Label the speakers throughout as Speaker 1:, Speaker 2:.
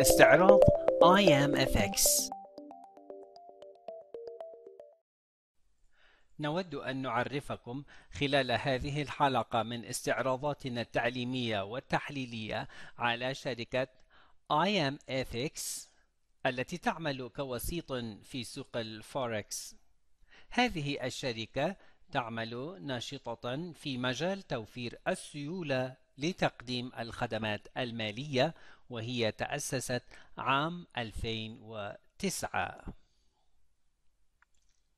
Speaker 1: استعراض IMFX نود أن نعرفكم خلال هذه الحلقة من استعراضاتنا التعليمية والتحليلية على شركة IMFX التي تعمل كوسيط في سوق الفوركس هذه الشركة تعمل ناشطة في مجال توفير السيولة لتقديم الخدمات المالية وهي تأسست عام 2009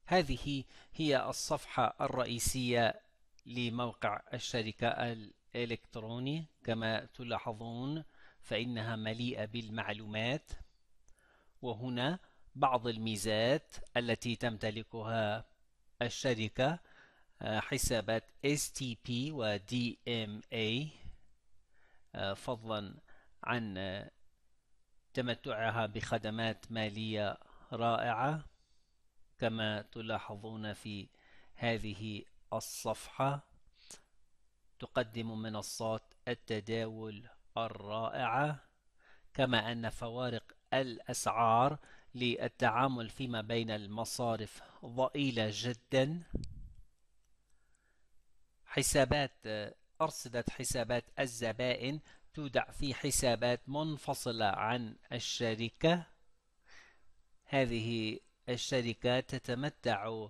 Speaker 1: هذه هي الصفحة الرئيسية لموقع الشركة الإلكتروني كما تلاحظون فإنها مليئة بالمعلومات وهنا بعض الميزات التي تمتلكها الشركة آه، حسابات STP و DMA آه، فضلا عن آه، تمتعها بخدمات مالية رائعة كما تلاحظون في هذه الصفحة تقدم منصات التداول الرائعة كما أن فوارق الأسعار للتعامل فيما بين المصارف ضئيلة جدا حسابات آه، أرصدة حسابات الزبائن تودع في حسابات منفصلة عن الشركة هذه الشركة تتمتع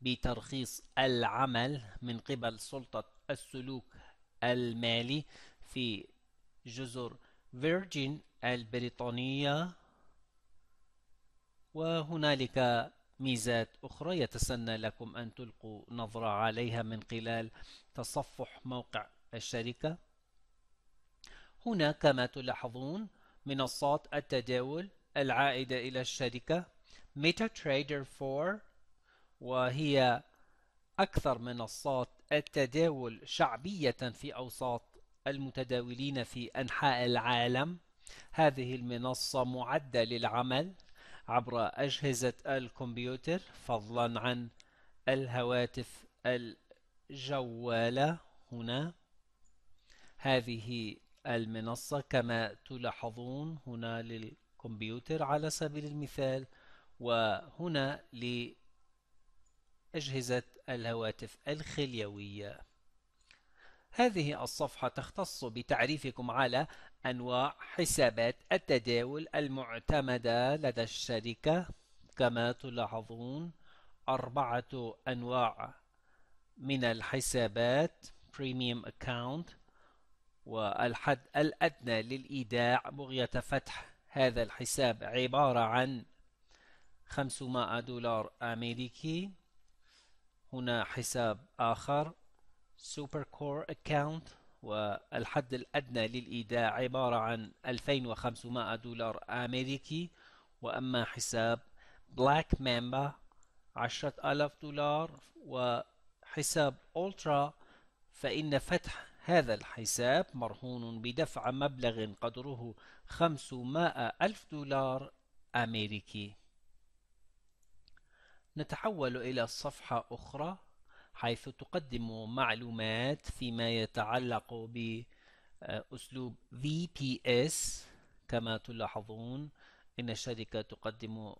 Speaker 1: بترخيص العمل من قبل سلطة السلوك المالي في جزر فيرجن البريطانية وهنالك ميزات أخرى يتسنى لكم أن تلقوا نظرة عليها من خلال تصفح موقع الشركة هنا كما تلاحظون منصات التداول العائدة إلى الشركة ميتا تريدر 4 وهي أكثر منصات التداول شعبية في أوساط المتداولين في أنحاء العالم هذه المنصة معدة للعمل عبر أجهزة الكمبيوتر فضلا عن الهواتف الجوالة هنا هذه المنصة كما تلاحظون هنا للكمبيوتر على سبيل المثال وهنا لأجهزة الهواتف الخليوية هذه الصفحة تختص بتعريفكم على أنواع حسابات التداول المعتمدة لدى الشركة كما تلاحظون أربعة أنواع من الحسابات Premium Account والحد الأدنى للإيداع بغية فتح هذا الحساب عبارة عن 500 دولار أمريكي هنا حساب آخر Super Core Account والحد الأدنى للإيداع عبارة عن 2500 دولار أمريكي وأما حساب بلاك مامبا 10000 دولار وحساب أولترا فإن فتح هذا الحساب مرهون بدفع مبلغ قدره 500 ألف دولار أمريكي نتحول إلى صفحة أخرى حيث تقدم معلومات فيما يتعلق بأسلوب VPS كما تلاحظون إن الشركة تقدم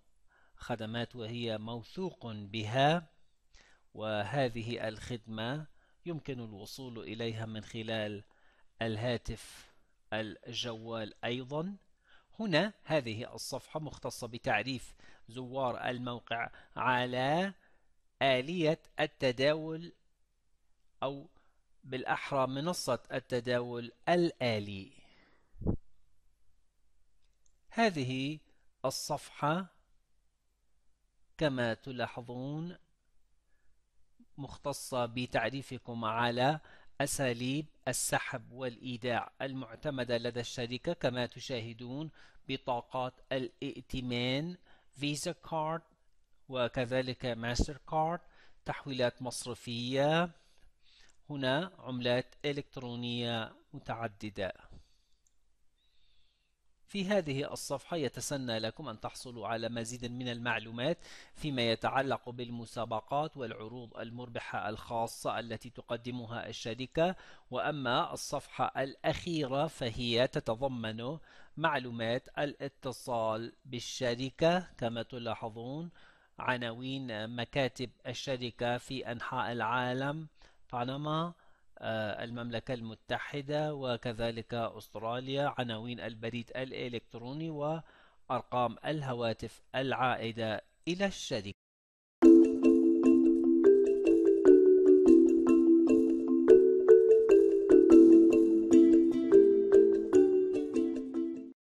Speaker 1: خدمات وهي موثوق بها وهذه الخدمة يمكن الوصول إليها من خلال الهاتف الجوال أيضا هنا هذه الصفحة مختصة بتعريف زوار الموقع على آلية التداول أو بالأحرى منصة التداول الآلي هذه الصفحة كما تلاحظون مختصة بتعريفكم على أساليب السحب والإيداع المعتمدة لدى الشركة كما تشاهدون بطاقات الائتمان فيزا كارد وكذلك ماستر كارد تحويلات مصرفية هنا عملات إلكترونية متعددة في هذه الصفحة يتسنى لكم أن تحصلوا على مزيد من المعلومات فيما يتعلق بالمسابقات والعروض المربحة الخاصة التي تقدمها الشركة وأما الصفحة الأخيرة فهي تتضمن معلومات الاتصال بالشركة كما تلاحظون عناوين مكاتب الشركة في أنحاء العالم بنما آه، المملكة المتحدة وكذلك أستراليا عناوين البريد الإلكتروني وأرقام الهواتف العائدة إلى الشركة